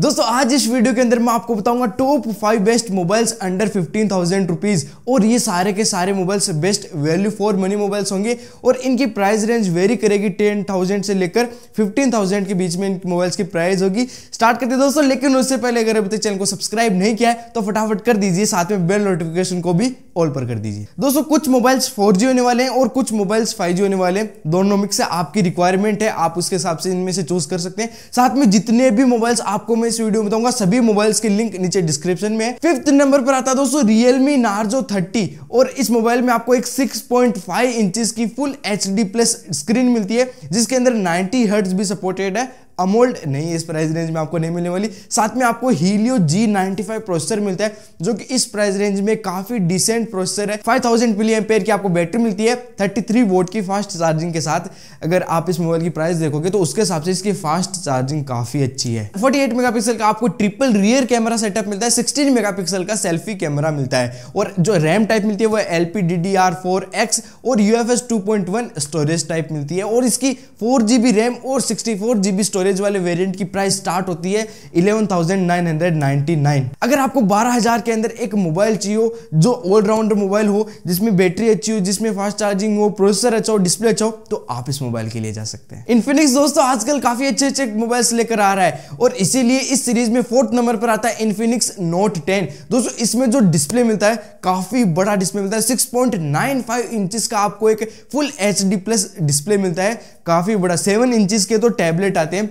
दोस्तों आज इस वीडियो के अंदर मैं आपको बताऊंगा top five best mobiles under fifteen thousand rupees और ये सारे के सारे mobiles best value for money mobiles होंगे और इनकी प्राइस रेंज वेरी करेगी टेन थाउजेंड से लेकर फिफ्टीन थाउजेंड के बीच में इन मोबाइल्स की प्राइस होगी स्टार्ट करते दोस्तों लेकिन उससे पहले अगर अभी तक चैनल को सब्सक्राइब नहीं किया है तो फटाफट कर दीजिए साथ में बेल नोटिफिकेशन को भी ऑल पर कर दीजिए दोस्तों कुछ मोबाइल्स 4G होने वाले हैं और कुछ मोबाइल्स 5G होने वाले हैं दोनों मिक्स है आपकी रिक्वायरमेंट है आप उसके हिसाब से इनमें से चूज कर सकते हैं साथ में जितने भी मोबाइल्स आपको मैं इस वीडियो में बताऊंगा सभी मोबाइल्स के लिंक नीचे डिस्क्रिप्शन में है फिफ्थ नंबर पर आता है दोस्तों रियलमी नार्जो थर्टी और इस मोबाइल में आपको एक सिक्स पॉइंट फाइव इंचज की full H D plus screen मिलती है जिसके अंदर नाइनटी हर्ट्स भी सपोर्टेड है अमोल्ड नहीं इस प्राइस रेंज में आपको नहीं मिलने वाली साथ में आपको हीलियो जी नाइनटी प्रोसेसर मिलता है जो कि इस प्राइस रेंज में काफी डिसेंट प्रोसेसर है 5000 थाउजेंड पिली एमपेयर की आपको बैटरी मिलती है 33 थ्री वोट की फास्ट चार्जिंग के साथ अगर आप इस मोबाइल की प्राइस देखोगे तो उसके हिसाब से इसकी फास्ट चार्जिंग काफी अच्छी है फोर्टी एट का आपको ट्रिपल रियर कैमरा सेटअप मिलता है सिक्सटीन मेगा का सेल्फी कैमरा मिलता है और जो रैम टाइप मिलती है वो L P D D R four X और U F S two point one storage type मिलती है और इसकी फोर जी बी रैम और sixty four G B storage storage वाले वेरिएंट की प्राइस स्टार्ट होती है 11,999 अगर आपको 12,000 के अंदर एक मोबाइल चाहिए हो जो ऑलराउंडर मोबाइल हो जिसमें बैटरी अच्छी हो जिसमें फास्ट चार्जिंग हो प्रोसेसर अच्छा हो डिस्प्ले अच्छा हो तो आप इस मोबाइल के लिए जा सकते हैं इन्फिनिक्स दोस्तों आजकल काफी अच्छे अच्छे मोबाइल्स लेकर आ रहा है और इसीलिए इस सीरीज में फोर्थ नंबर पर आता है इन्फिनिक्स नोट टेन दोस्तों इसमें जो डिस्प्ले मिलता है काफी बड़ा डिस्प्ले मिलता है six point nine five inches का आपको एक full H D plus display मिलता है काफी बड़ा सेवन इंचज के तो टैबलेट आते हैं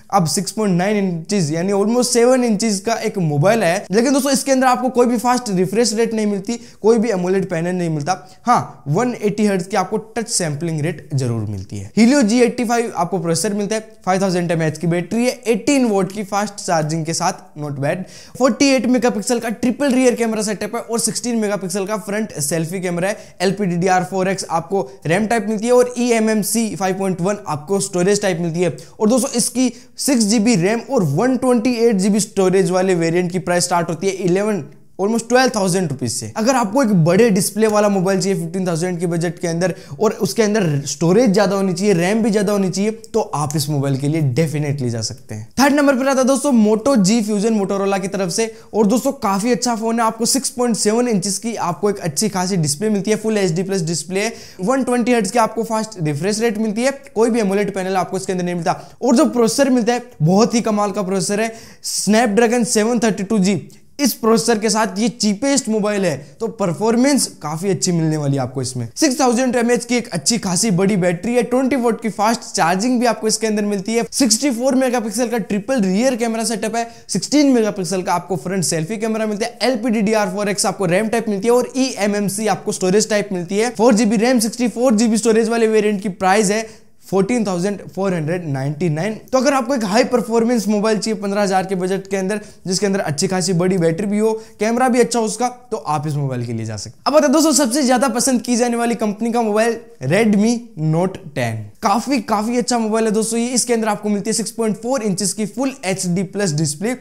अब 6.9 पॉइंट इंचीज यानी ऑलमोस्ट सेवन इंचीज का एक मोबाइल है लेकिन दोस्तों इसके अंदर आपको कोई भी फास्ट रिफ्रेश रेट नहीं मिलती कोई भी एमोलेट पैनल नहीं मिलता हाँ 180 एट्टी की आपको टच सैम्पलिंग रेट जरूर मिलती है हीलियो जी एट्टी आपको प्रोसेसर मिलता है फाइव थाउजेंड की बैटरी है एटीन वोट की फास्ट चार्जिंग के साथ नोट बैड फोर्टी मेगापिक्सल का ट्रिपल रियर कैमरा सेटअप है और सिक्सटीन मेगापिक्सल का फ्रंट सेल्फी कैमरा है एलपीडी आपको रैम टाइप मिलती है और ई e एम आपको स्टोरेज टाइप मिलती है और दोस्तों इसकी सिक्स जी बी रैम और one twenty eight G B storage वाले वेरिएंट की प्राइस स्टार्ट होती है eleven almost twelve thousand rupees से अगर आपको एक बड़े डिस्प्ले वाला मोबाइल चाहिए फिफ्टीन थाउजेंड के बजट के अंदर और उसके अंदर स्टोरेज ज्यादा होनी चाहिए रैम भी ज्यादा होनी चाहिए तो आप इस मोबाइल के लिए डेफिनेटली जा सकते हैं थर्ड नंबर पर आता है दोस्तों मोटो जी फ्यूजन मोटोरोला की तरफ से और दोस्तों काफी अच्छा फोन है आपको सिक्स पॉइंट सेवन इंच की आपको एक अच्छी खासी डिस्प्ले मिलती है full H D plus display one twenty hertz की आपको फास्ट रिफ्रेश रेट मिलती है कोई भी एमोलेट पैनल आपको इसके अंदर नहीं मिलता और जो प्रोसेसर मिलता है बहुत ही कमाल का प्रोसेसर है Snapdragon seven thirty two G इस प्रोसेसर के साथ ये चीपेस्ट मोबाइल है तो परफॉर्मेंस काफी अच्छी मिलने वाली है आपको इसमें 6000 थाउजेंड की एक अच्छी खासी बड़ी बैटरी है 20 वोट की फास्ट चार्जिंग भी आपको इसके अंदर मिलती है 64 मेगापिक्सल का ट्रिपल रियर कैमरा सेटअप है 16 मेगापिक्सल का आपको फ्रंट सेल्फी कैमरा मिलता है एलपीडी आपको रैम टाइप मिलती है और ई e आपको स्टोरेज टाइप मिलती है four GB RAM sixty GB storage वाले वेरियंट की प्राइस है 14,499 तो अगर आपको एक हाई परफॉर्मेंस मोबाइल चाहिए 15000 के बजट के अंदर जिसके अंदर अच्छी खासी बड़ी बैटरी भी हो कैमरा भी अच्छा हो उसका तो आप इस मोबाइल के लिए जा सकते अब बता दोस्तों सबसे ज्यादा पसंद की जाने वाली कंपनी का मोबाइल रेडमी नोट 10 काफी काफी अच्छा मोबाइल है दोस्तों ये इसके अंदर आपको मिलती है 6.4 इंच की full H plus display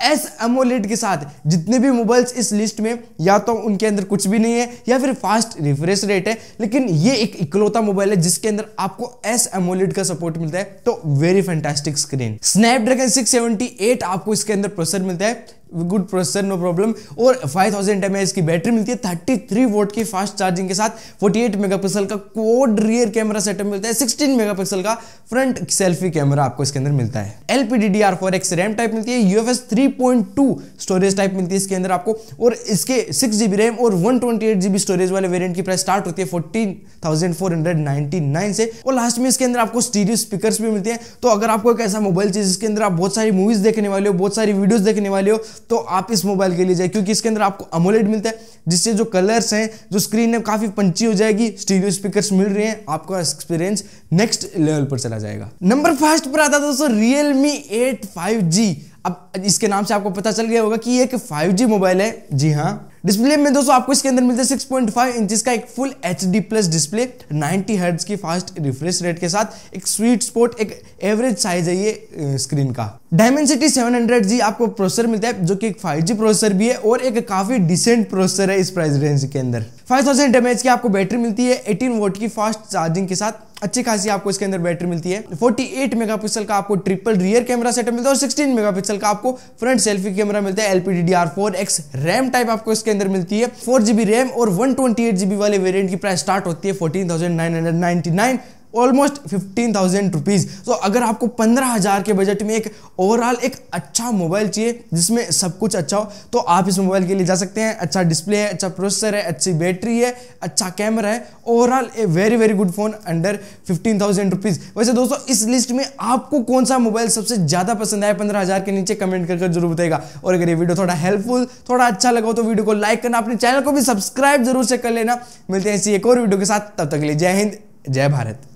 S AMOLED के साथ जितने भी मोबाइल्स इस लिस्ट में या तो उनके अंदर कुछ भी नहीं है या फिर फास्ट रिफ्रेश रेट है लेकिन ये एक इकलौता मोबाइल है जिसके अंदर आपको एस एमोलेट का सपोर्ट मिलता है तो very fantastic screen Snapdragon six आपको इसके अंदर प्रोसेसर मिलता है गुड प्रोसेसर नो प्रॉब्लम और 5000 थाउजेंड एम की बैटरी मिलती है 33 वोट की फास्ट चार्जिंग के साथ 48 पिक्सल का कोड रियर कैमरा सेटअप मिलता है 16 पिक्सल का फ्रंट सेल्फी कैमरा आपको इसके अंदर मिलता है L P D D R four X RAM type मिलती है U F S three point two storage type मिलती है इसके अंदर आपको और इसके सिक्स जीबी रैम और one twenty eight GB storage वाले वेरियंट की प्राइस स्टार्ट होती है fourteen thousand four hundred ninety nine से और लास्ट में इसके अंदर आपको स्टीरियो स्पीकर भी मिलते हैं तो अगर आपको एक ऐसा मोबाइल चाहिए जिसके अंदर आप बहुत सारी मूवीज देखने वाले हो बहुत सारी वीडियोज देखने वाले हो तो आप इस मोबाइल के लिए जाए क्योंकि इसके अंदर आपको अमोलेट मिलता है जिससे जो कलर्स हैं जो स्क्रीन है काफ़ी पंची हो जाएगी स्टीरियो स्पीकर मिल रहे हैं आपका एक्सपीरियंस नेक्स्ट लेवल पर चला जाएगा नंबर फर्स्ट पर आता दोस्तों Realme eight five G अब इसके नाम से आपको पता चल गया होगा कि ये एक 5G मोबाइल है जी हाँ डिस्प्ले में दोस्तों आपको इसके अंदर मिलता है 6.5 इंच का एक full H plus display 90 hertz की फास्ट रिफ्रेश रेट के साथ एक स्वीट स्पॉट एक एवरेज साइज है ये स्क्रीन का डायमेंसिटी 700G आपको प्रोसेसर मिलता है जो कि एक 5G प्रोसेसर भी है और एक काफी डिसेंट प्रोसेसर है इस प्राइस रेंज के अंदर 5000 थाउजेंड की आपको बैटरी मिलती है 18 वोट की फास्ट चार्जिंग के साथ अच्छी खासी आपको इसके अंदर बैटरी मिलती है 48 मेगापिक्सल का आपको ट्रिपल रियर कैमरा सेटअप मिलता है और 16 मेगापिक्सल का आपको फ्रंट सेल्फी कैमरा मिलता है LPDDR4X रैम टाइप आपको इसके अंदर मिलती है 4GB रैम और 128GB वाले वेरिएंट की प्राइस स्टार्ट होती है 14,999 ऑलमोस्ट फिफ्टीन थाउजेंड रुपीज़ तो अगर आपको पंद्रह हज़ार के बजट में एक ओवरऑल एक अच्छा मोबाइल चाहिए जिसमें सब कुछ अच्छा हो तो आप इस मोबाइल के लिए जा सकते हैं अच्छा डिस्प्ले है अच्छा प्रोसेसर है अच्छी बैटरी है अच्छा कैमरा है overall a very very good phone under fifteen thousand rupees वैसे दोस्तों इस लिस्ट में आपको कौन सा मोबाइल सबसे ज़्यादा पसंद आया पंद्रह हज़ार के नीचे कमेंट करके जरूर बताएगा और अगर ये वीडियो थोड़ा हेल्पफुल थोड़ा अच्छा लगा हो तो वीडियो को लाइक करना अपने चैनल को भी सब्सक्राइब जरूर से कर लेना मिलते हैं इसी एक और वीडियो के साथ तब तक के लिए जय हिंद जय भारत